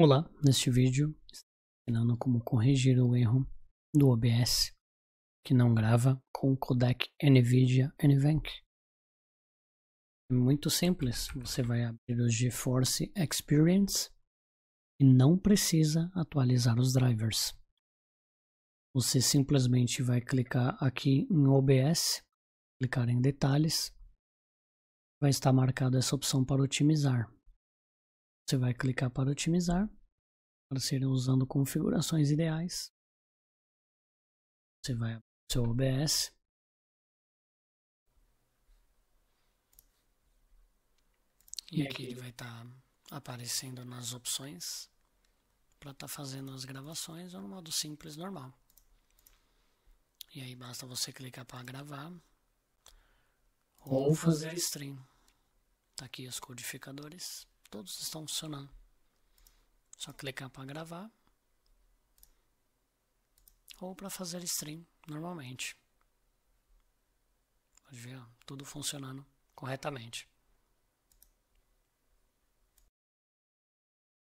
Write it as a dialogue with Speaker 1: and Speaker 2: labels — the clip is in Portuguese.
Speaker 1: Olá, neste vídeo ensinando como corrigir o erro do OBS que não grava com o codec NVIDIA NVENC. É muito simples, você vai abrir o GeForce Experience e não precisa atualizar os drivers. Você simplesmente vai clicar aqui em OBS, clicar em detalhes, vai estar marcada essa opção para otimizar você vai clicar para otimizar, para ser usando configurações ideais. Você vai abrir seu OBS.
Speaker 2: E aqui ele vai estar tá aparecendo nas opções para estar tá fazendo as gravações ou no modo simples normal. E aí basta você clicar para gravar
Speaker 3: ou fazer
Speaker 2: stream. Tá aqui os codificadores. Todos estão funcionando. Só clicar para gravar ou para fazer stream normalmente. Pode ver, ó, tudo funcionando corretamente.